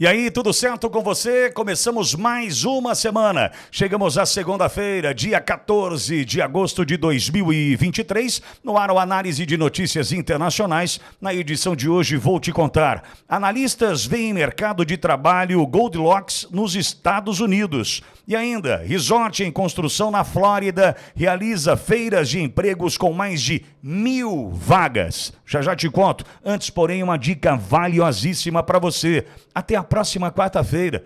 E aí, tudo certo com você? Começamos mais uma semana. Chegamos à segunda-feira, dia 14 de agosto de 2023, no ar o Análise de Notícias Internacionais. Na edição de hoje, vou te contar. Analistas veem mercado de trabalho Goldilocks nos Estados Unidos. E ainda, resort em construção na Flórida realiza feiras de empregos com mais de mil vagas. Já já te conto. Antes, porém, uma dica valiosíssima para você. Até a próxima quarta-feira.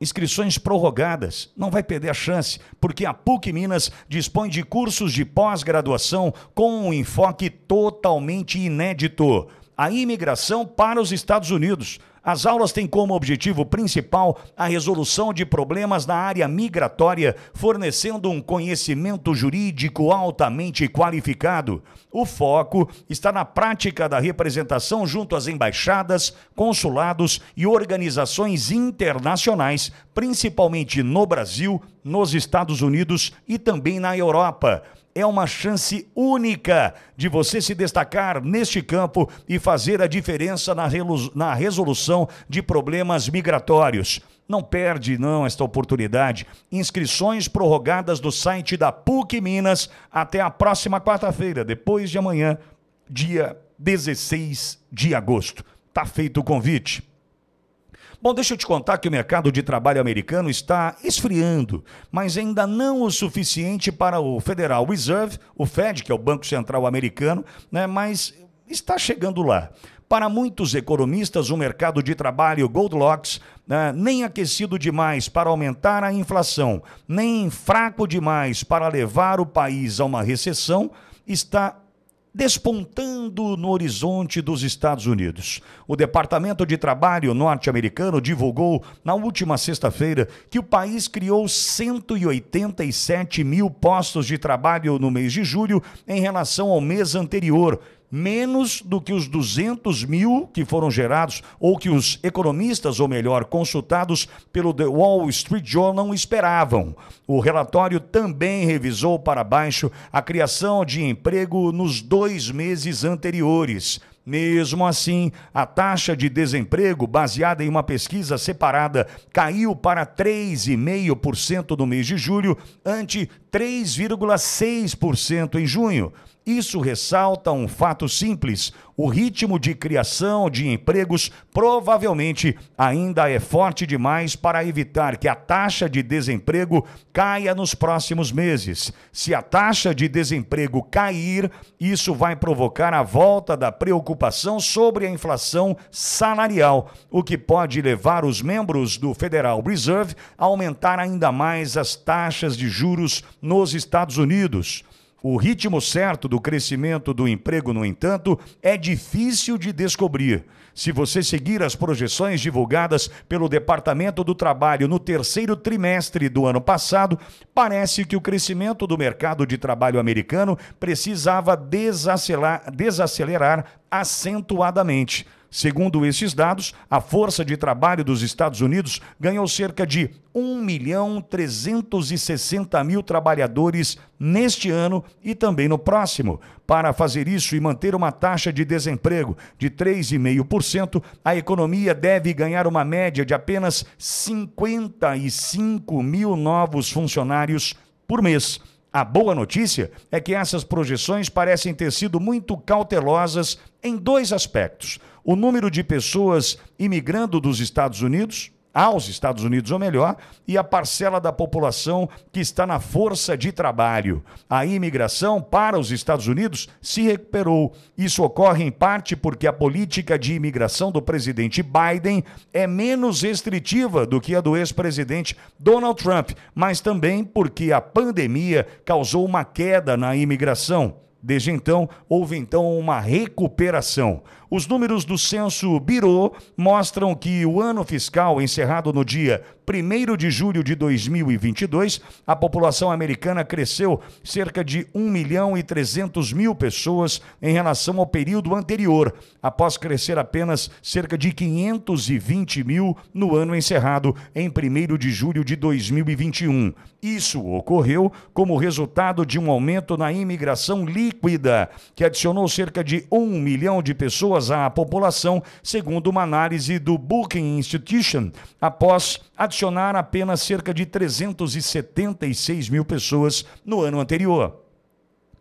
Inscrições prorrogadas, não vai perder a chance, porque a PUC Minas dispõe de cursos de pós-graduação com um enfoque totalmente inédito: a imigração para os Estados Unidos as aulas têm como objetivo principal a resolução de problemas na área migratória, fornecendo um conhecimento jurídico altamente qualificado. O foco está na prática da representação junto às embaixadas, consulados e organizações internacionais, principalmente no Brasil, nos Estados Unidos e também na Europa é uma chance única de você se destacar neste campo e fazer a diferença na resolução de problemas migratórios. Não perde não esta oportunidade. Inscrições prorrogadas do site da PUC Minas até a próxima quarta-feira, depois de amanhã, dia 16 de agosto. Tá feito o convite. Bom, deixa eu te contar que o mercado de trabalho americano está esfriando, mas ainda não o suficiente para o Federal Reserve, o Fed, que é o Banco Central americano, né, mas está chegando lá. Para muitos economistas, o mercado de trabalho Goldilocks né, nem aquecido demais para aumentar a inflação, nem fraco demais para levar o país a uma recessão, está despontando no horizonte dos Estados Unidos. O Departamento de Trabalho norte-americano divulgou na última sexta-feira que o país criou 187 mil postos de trabalho no mês de julho em relação ao mês anterior, menos do que os 200 mil que foram gerados, ou que os economistas, ou melhor, consultados pelo The Wall Street Journal esperavam. O relatório também revisou para baixo a criação de emprego nos dois meses anteriores. Mesmo assim, a taxa de desemprego, baseada em uma pesquisa separada, caiu para 3,5% no mês de julho, ante 3,6% em junho. Isso ressalta um fato simples: o ritmo de criação de empregos provavelmente ainda é forte demais para evitar que a taxa de desemprego caia nos próximos meses. Se a taxa de desemprego cair, isso vai provocar a volta da preocupação sobre a inflação salarial, o que pode levar os membros do Federal Reserve a aumentar ainda mais as taxas de juros nos Estados Unidos. O ritmo certo do crescimento do emprego, no entanto, é difícil de descobrir. Se você seguir as projeções divulgadas pelo Departamento do Trabalho no terceiro trimestre do ano passado, parece que o crescimento do mercado de trabalho americano precisava desacelerar, desacelerar acentuadamente. Segundo esses dados, a força de trabalho dos Estados Unidos ganhou cerca de 1 milhão 360 mil trabalhadores neste ano e também no próximo. Para fazer isso e manter uma taxa de desemprego de 3,5%, a economia deve ganhar uma média de apenas 55 mil novos funcionários por mês. A boa notícia é que essas projeções parecem ter sido muito cautelosas em dois aspectos: o número de pessoas imigrando dos Estados Unidos aos Estados Unidos, ou melhor, e a parcela da população que está na força de trabalho. A imigração para os Estados Unidos se recuperou. Isso ocorre em parte porque a política de imigração do presidente Biden é menos restritiva do que a do ex-presidente Donald Trump, mas também porque a pandemia causou uma queda na imigração. Desde então, houve então uma recuperação. Os números do censo Biro mostram que o ano fiscal encerrado no dia 1 de julho de 2022, a população americana cresceu cerca de 1 milhão e 300 mil pessoas em relação ao período anterior, após crescer apenas cerca de 520 mil no ano encerrado em 1 de julho de 2021. Isso ocorreu como resultado de um aumento na imigração líquida, que adicionou cerca de 1 milhão de pessoas à população, segundo uma análise do Booking Institution, após adicionar apenas cerca de 376 mil pessoas no ano anterior.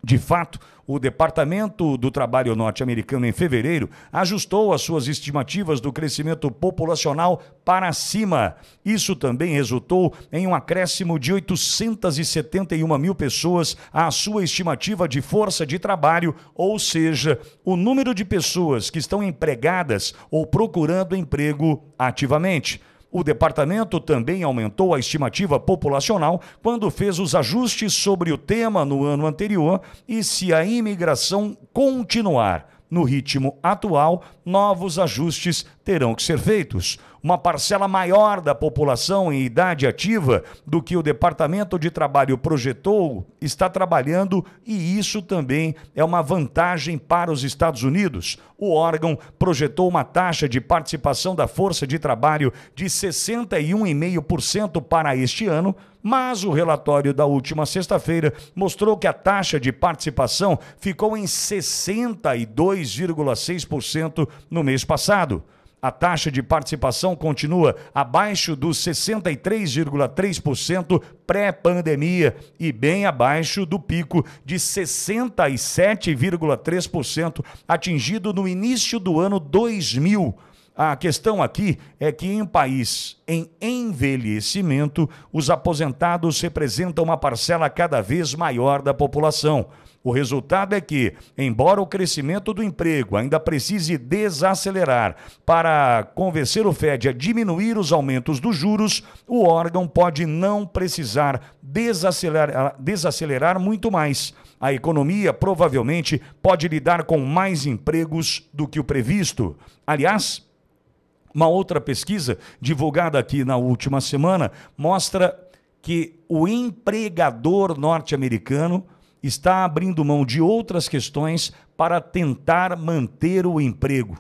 De fato, o Departamento do Trabalho norte-americano, em fevereiro, ajustou as suas estimativas do crescimento populacional para cima. Isso também resultou em um acréscimo de 871 mil pessoas à sua estimativa de força de trabalho, ou seja, o número de pessoas que estão empregadas ou procurando emprego ativamente. O departamento também aumentou a estimativa populacional quando fez os ajustes sobre o tema no ano anterior e se a imigração continuar no ritmo atual, novos ajustes terão que ser feitos. Uma parcela maior da população em idade ativa do que o Departamento de Trabalho projetou está trabalhando e isso também é uma vantagem para os Estados Unidos. O órgão projetou uma taxa de participação da força de trabalho de 61,5% para este ano, mas o relatório da última sexta-feira mostrou que a taxa de participação ficou em 62,6% no mês passado. A taxa de participação continua abaixo dos 63,3% pré-pandemia e bem abaixo do pico de 67,3% atingido no início do ano 2000 a questão aqui é que em país em envelhecimento, os aposentados representam uma parcela cada vez maior da população. O resultado é que, embora o crescimento do emprego ainda precise desacelerar para convencer o Fed a diminuir os aumentos dos juros, o órgão pode não precisar desacelerar, desacelerar muito mais. A economia provavelmente pode lidar com mais empregos do que o previsto. Aliás, uma outra pesquisa, divulgada aqui na última semana, mostra que o empregador norte-americano está abrindo mão de outras questões para tentar manter o emprego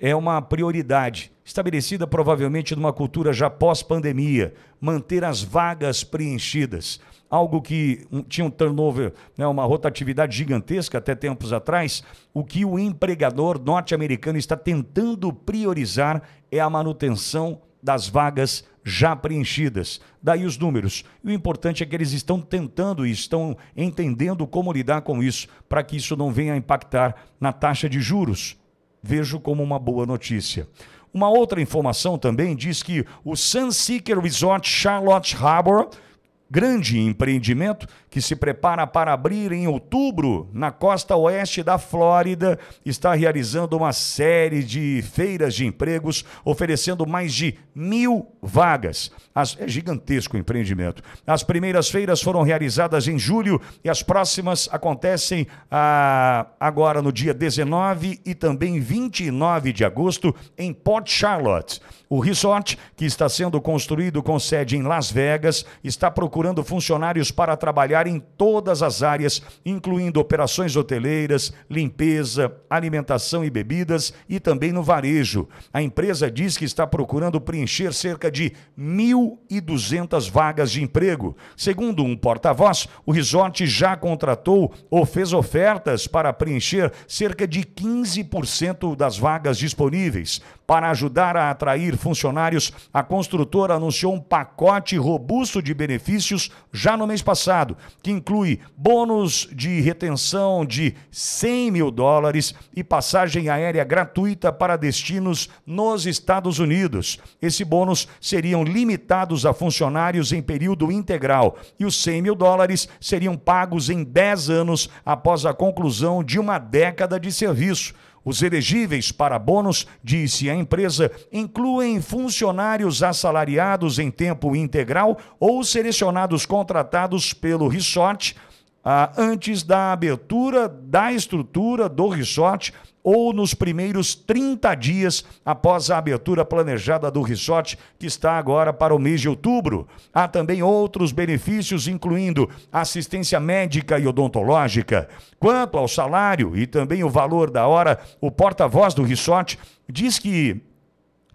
é uma prioridade, estabelecida provavelmente numa cultura já pós-pandemia, manter as vagas preenchidas. Algo que tinha um turnover, né, uma rotatividade gigantesca até tempos atrás, o que o empregador norte-americano está tentando priorizar é a manutenção das vagas já preenchidas. Daí os números. E o importante é que eles estão tentando e estão entendendo como lidar com isso, para que isso não venha a impactar na taxa de juros vejo como uma boa notícia. Uma outra informação também diz que o Sunseeker Resort Charlotte Harbor, grande empreendimento que se prepara para abrir em outubro na costa oeste da Flórida, está realizando uma série de feiras de empregos, oferecendo mais de mil vagas. As, é gigantesco o empreendimento. As primeiras feiras foram realizadas em julho e as próximas acontecem ah, agora no dia 19 e também 29 de agosto em Port Charlotte. O resort, que está sendo construído com sede em Las Vegas, está procurando funcionários para trabalhar trabalhar em todas as áreas, incluindo operações hoteleiras, limpeza, alimentação e bebidas e também no varejo. A empresa diz que está procurando preencher cerca de 1.200 vagas de emprego. Segundo um porta-voz, o resort já contratou ou fez ofertas para preencher cerca de 15% das vagas disponíveis. Para ajudar a atrair funcionários, a construtora anunciou um pacote robusto de benefícios já no mês passado, que inclui bônus de retenção de 100 mil dólares e passagem aérea gratuita para destinos nos Estados Unidos. Esse bônus seriam limitados a funcionários em período integral e os 100 mil dólares seriam pagos em 10 anos após a conclusão de uma década de serviço. Os elegíveis para bônus, disse a empresa, incluem funcionários assalariados em tempo integral ou selecionados contratados pelo resort ah, antes da abertura da estrutura do resort ou nos primeiros 30 dias após a abertura planejada do resort, que está agora para o mês de outubro. Há também outros benefícios, incluindo assistência médica e odontológica. Quanto ao salário e também o valor da hora, o porta-voz do resort diz que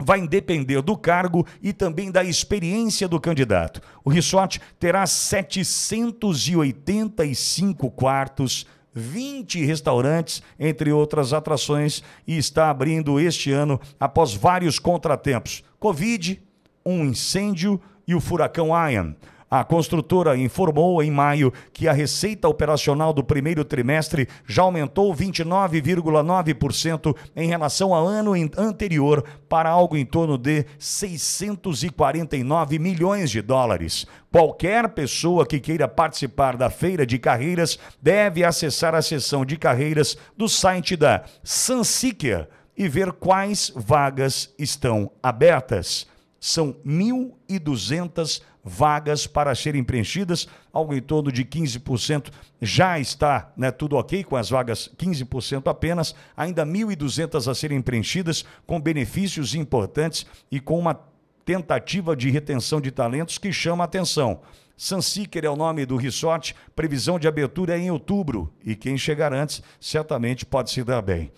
vai depender do cargo e também da experiência do candidato. O resort terá 785 quartos 20 restaurantes, entre outras atrações, e está abrindo este ano após vários contratempos: Covid, um incêndio e o furacão Ian. A construtora informou em maio que a receita operacional do primeiro trimestre já aumentou 29,9% em relação ao ano anterior para algo em torno de 649 milhões de dólares. Qualquer pessoa que queira participar da feira de carreiras deve acessar a seção de carreiras do site da Sunseeker e ver quais vagas estão abertas são 1.200 vagas para serem preenchidas, algo em torno de 15%. Já está né, tudo ok com as vagas, 15% apenas, ainda 1.200 a serem preenchidas, com benefícios importantes e com uma tentativa de retenção de talentos que chama a atenção. Sansiker é o nome do resort, previsão de abertura é em outubro e quem chegar antes certamente pode se dar bem.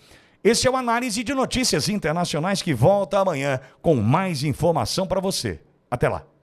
Esse é o Análise de Notícias Internacionais que volta amanhã com mais informação para você. Até lá.